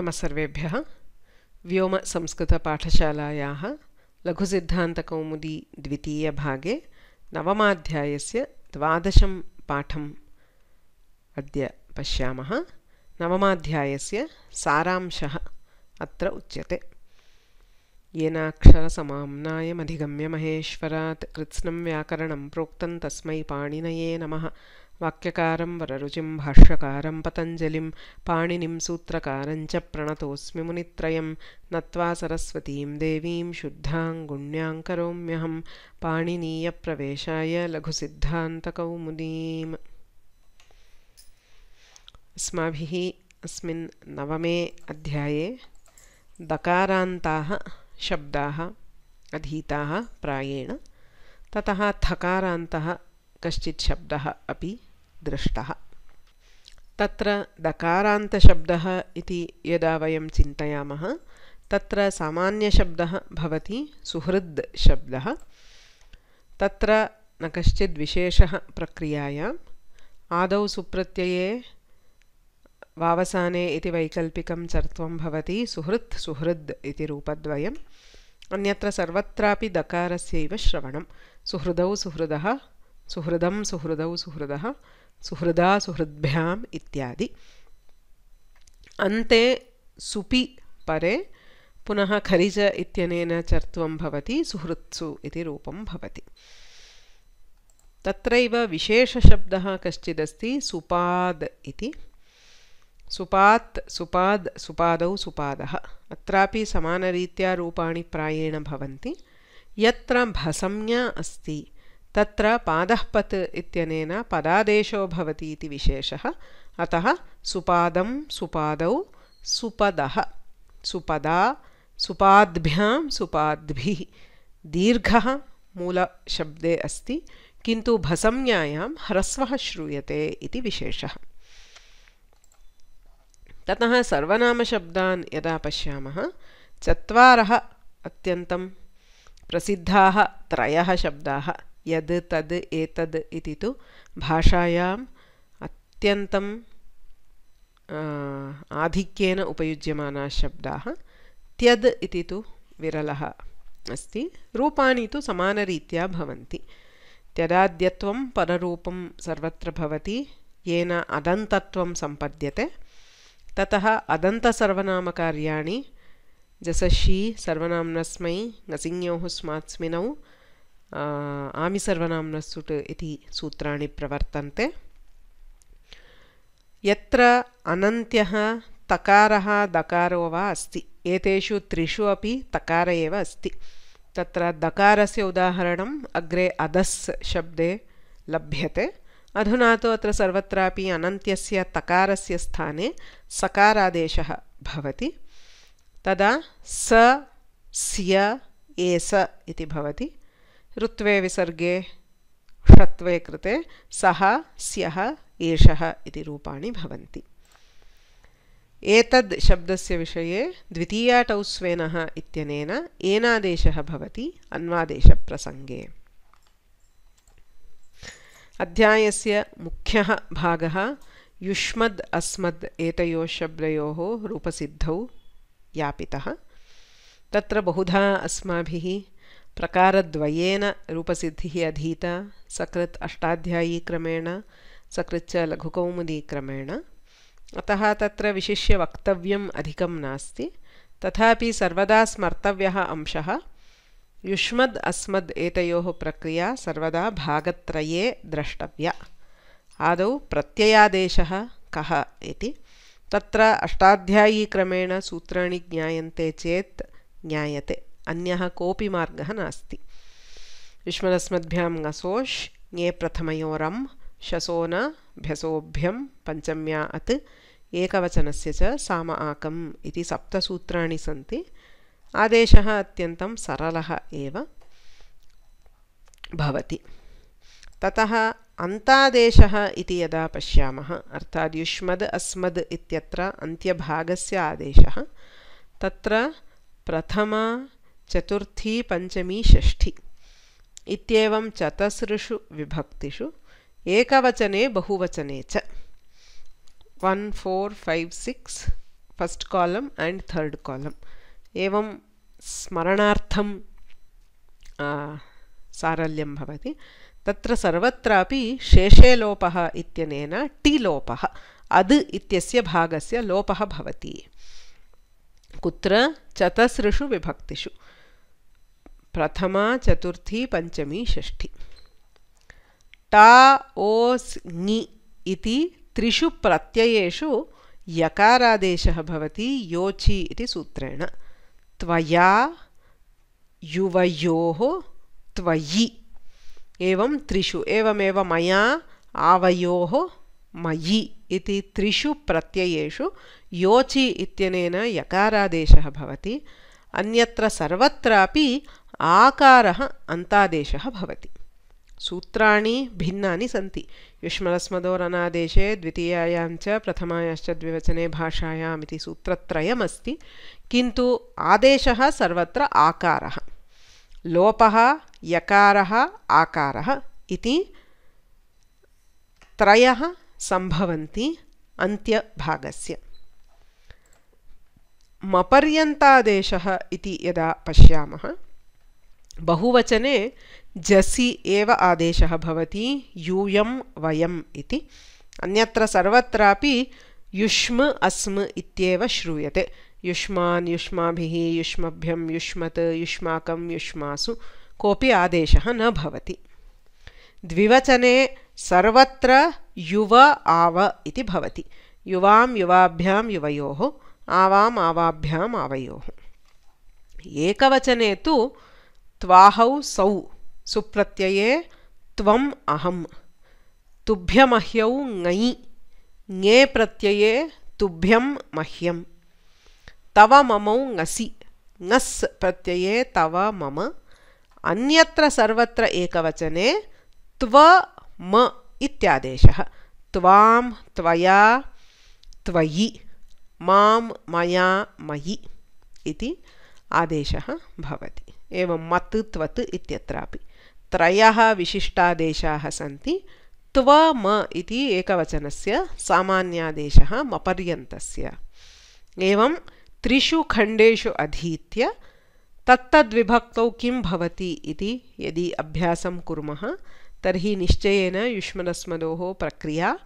नमः सर्वेभ्यः व्योमसंस्कृतपाठशालायाः लघुसिद्धान्तकौमुदी द्वितीयभागे नवमाध्यायस्य द्वादशं पाठम् अद्य पश्यामः नवमाध्यायस्य सारांशः अत्र उच्यते येनाक्षरसमाम्नायमधिगम्य महेश्वरात् कृत्स्नं व्याकरणं प्रोक्तं तस्मै पाणिनये नमः वाक्यकारं वररुचिं भाष्यकारं पतञ्जलिं पाणिनिं सूत्रकारं च प्रणतोऽस्मि मुनित्रयं नत्वा सरस्वतीं देवीं शुद्धां गुण्यां करोम्यहं पाणिनीयप्रवेशाय लघुसिद्धान्तकौमुनीम् अस्माभिः अस्मिन् नवमे अध्याये दकारान्ताः शब्दाः अधीताः प्रायेण ततः थकारान्तः कश्चित् शब्दः अपि दृष्टः तत्र दकारान्तशब्दः इति यदा वयं चिन्तयामः तत्र सामान्यशब्दः भवति सुहृद् शब्दः तत्र न कश्चिद् विशेषः प्रक्रियायाम् आदौ सुप्रत्यये वावसाने इति वैकल्पिकं चर्त्वं भवति सुहृत् सुहृद् इति रूपद्वयम् अन्यत्र सर्वत्रापि दकारस्यैव श्रवणं सुहृदौ सुहृदः सुहृदं सुहृदौ सुहृदः सुहृदा सुहृद्भ्याम इत्यादि अन्ते सुपि परे पुनः खरिज इत्यनेन चर्त्वं भवति सुहृत्सु इति रूपं भवति तत्रैव विशेषशब्दः कश्चिदस्ति सुपाद् इति सुपात् सुपाद् सुपादौ सुपादः अत्रापि समानरीत्या रूपाणि प्रायेण भवन्ति यत्र भसंज्ञा अस्ति तत्र पादः इत्यनेन पदादेशो भवति इति विशेषः अतः सुपादं सुपादौ सुपदः सुपदा सुपाद्भ्यां सुपाद्भिः दीर्घः मूलशब्दे अस्ति किन्तु भसंज्ञायां ह्रस्वः श्रूयते इति विशेषः ततः सर्वनामशब्दान् यदा पश्यामः चत्वारः अत्यन्तं प्रसिद्धाः त्रयः शब्दाः यद् तद् एतद् इति तु भाषायाम् अत्यन्तं आधिक्येन उपयुज्यमानाः शब्दाः त्यद् इति तु विरलः अस्ति रूपाणि तु समानरीत्या भवन्ति त्यदाद्यत्वं पररूपं सर्वत्र भवति येन अदन्तत्वं सम्पद्यते ततः अदन्तसर्वनामकार्याणि जसशी सर्वनाम्नस्मै नसिंहोः स्मात्स्मिनौ आमिसर्वनाम्नः सुट् इति सूत्राणि प्रवर्तन्ते यत्र अनन्त्यः तकारः दकारो वा अस्ति एतेषु त्रिषु अपि तकार एव अस्ति तत्र दकारस्य उदाहरणम् अग्रे अधस् शब्दे लभ्यते अधुना तु अत्र सर्वत्रापि अनन्त्यस्य तकारस्य स्थाने सकारादेशः भवति तदा स स्य ए इति भवति ऋत्वे विसर्गे षत्वे कृते सः स्यः एषः इति रूपाणि भवन्ति एतद् शब्दस्य विषये द्वितीया टौस्वेनः इत्यनेन एनादेशः भवति अन्वादेशप्रसङ्गे अध्यायस्य मुख्यः भागः युष्मद् अस्मद् एतयोः शब्दयोः रूपसिद्धौ यापितः तत्र बहुधा अस्माभिः प्रकारद्वयेन रूपसिद्धिः अधीता सकृत् अष्टाध्यायीक्रमेण सकृच्च लघुकौमुदीक्रमेण अतः तत्र विशिष्य वक्तव्यम् अधिकं नास्ति तथापि सर्वदा स्मर्तव्यः अंशः युष्मद् अस्मद् एतयोः प्रक्रिया सर्वदा भागत्रये द्रष्टव्या आदौ प्रत्ययादेशः कः इति तत्र अष्टाध्यायीक्रमेण सूत्राणि ज्ञायन्ते चेत् ज्ञायते अन्यः कोऽपि मार्गः नास्ति युष्मदस्मद्भ्यां गसोष् ङे प्रथमयोरं भ्यसोभ्यं पञ्चम्या अत् एकवचनस्य च साम आकम् इति सप्तसूत्राणि सन्ति आदेशः अत्यन्तं सरलः एव भवति ततः अन्तादेशः इति यदा पश्यामः अर्थात् युष्मद् अस्मद् इत्यत्र अन्त्यभागस्य आदेशः तत्र प्रथमा चतुर्थी पंचमी षष्ठी इत्येवं चतसृषु विभक्तिषु एकवचने बहुवचने च one four five six first column and third column एवं स्मरणार्थं सारल्यं भवति तत्र सर्वत्रापि शेषे लोपः इत्यनेन टि लोपः अद् इत्यस्य भागस्य लोपः भवति कुत्र चतसृषु विभक्तिषु प्रथमा चतुर्थी पञ्चमी षष्ठी टा ओ स्ङि इति त्रिषु प्रत्ययेषु यकारादेशः भवति योचि इति सूत्रेण त्वया युवयोः त्वयि एवं त्रिषु एवमेव मया आवयोः मयि इति त्रिषु प्रत्ययेषु योचि इत्यनेन यकारादेशः भवति अन्यत्र सर्वत्रापि आकार अंतादेश भवति सूत्राणि भिन्नानि सन्ति युष्मलस्मदोरनादेशे द्वितीयायां च प्रथमायाश्च द्विवचने भाषायाम् इति सूत्रत्रयमस्ति किन्तु आदेशः सर्वत्र आकारः लोपः यकारः आकारः इति त्रयः सम्भवन्ति यदा पश्यामः बहुवचने जसि एव आदेशः भवति यूयं वयम् इति अन्यत्र सर्वत्रापि युष्म अस्म इत्येव श्रूयते युष्मान् युष्माभिः युष्मभ्यं युष्मत् युष्माकं युष्मासु कोऽपि आदेशः न भवति द्विवचने सर्वत्र युव आव इति भवति युवां युवाभ्यां युवयोः आवाम् आवाभ्याम् आवयोः एकवचने तु त्वाहौ सौ सुप्रत्यये त्वम् अहम् तुभ्यमह्यौ ङि ङे प्रत्यये तुभ्यं मह्यं तव ममौ ङसि ङस् प्रत्यये तव मम अन्यत्र सर्वत्र एकवचने त्व म इत्यादेशः त्वां त्वया त्वयि मां मया मयि इति आदेशः भवति एवं मत् त्वत् इत्यत्रापि त्रयः विशिष्टादेशाः सन्ति त्व म इति एकवचनस्य सामान्यादेशः मपर्यन्तस्य एवं त्रिषु खण्डेषु अधीत्य तत्तद्विभक्तौ किं भवति इति यदि अभ्यासं कुर्मः तर्हि निश्चयेन युष्मदस्मदोः प्रक्रिया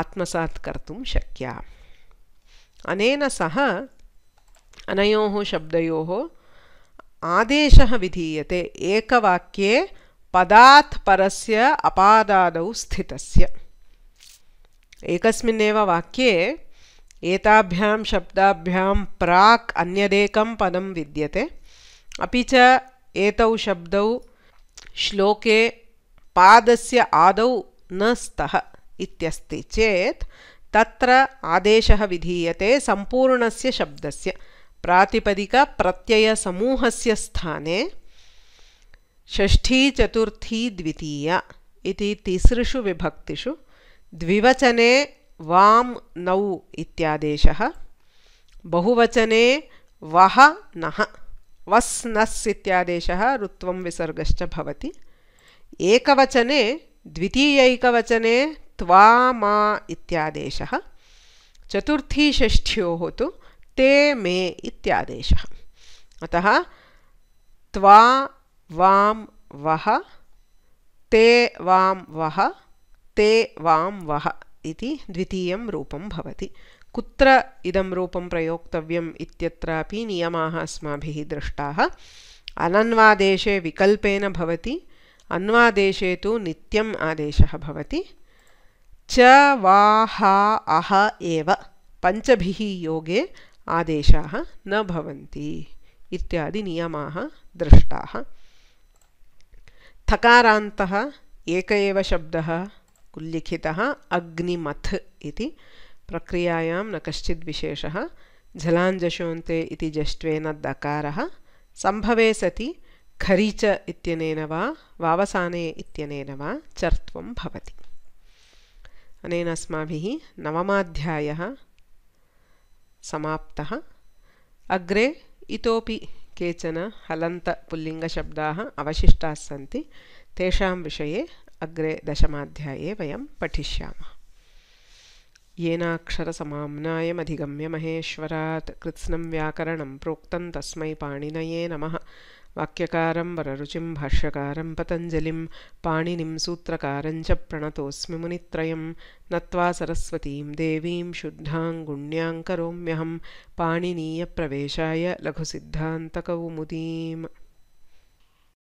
आत्मसात् कर्तुं शक्या अनेन सह अनयोः शब्दयोः आदेश विधीये एकवाक्ये पदापर अपादाद स्थित एक वाक्ये एताभ्यां शब्दाभ्यां प्राक् अन्यदेकं पदं विद्यते अपि च एतौ शब्दौ श्लोके पादस्य आदौ न स्तः इत्यस्ति चेत् तत्र आदेशः विधीयते सम्पूर्णस्य शब्दस्य प्रातिपदिक प्रत्यय समूह से स्थाने षष्ठी चतुर्थी द्वितीया इति तिसृषु विभक्तिषु द्विवचने वाम नौ इत्यादेशः बहुवचने वह नह वस् नस् इत्यादेशः ऋत्वं विसर्गश्च भवति एकवचने द्वितीयैकवचने त्वा मा इत्यादेशः चतुर्थीषष्ठ्योः तु ते मे इत्यादेशः अतः त्वा वां वः ते वां वः ते वां वः इति द्वितीयं रूपं भवति कुत्र इदं रूपं प्रयोक्तव्यम् इत्यत्रापि नियमाः अस्माभिः दृष्टाः अनन्वादेशे विकल्पेन भवति अन्वादेशे तु नित्यम् आदेशः भवति च वा वाः अह एव पञ्चभिः योगे आदेशाः न भवन्ति इत्यादिनियमाः दृष्टाः थकारान्तः एक एव शब्दः उल्लिखितः अग्निमथ् इति प्रक्रियायां न कश्चिद्विशेषः जलाञ्जशोन्ते इति जष्ट्वेन दकारः सम्भवे सति खरीच इत्यनेन वा वावसाने इत्यनेन वा चर्त्वं भवति अनेन अस्माभिः नवमाध्यायः समाप्तः अग्रे इतोपि केचन हलन्तपुल्लिङ्गशब्दाः अवशिष्टास्सन्ति तेषां विषये अग्रे दशमाध्याये वयं पठिष्यामः येनाक्षरसमाम्नायमधिगम्य महेश्वरात् कृत्स्नं व्याकरणं प्रोक्तं तस्मै पाणिनये नमः वाक्यकार वररुचि भाष्यकार पतंजलि पाणीनि सूत्रकार प्रणतस्म मुन नत्वा सरस्वतीं देवीं शुद्धां पाणीनीय प्रवेशा पाणिनीयप्रवेशाय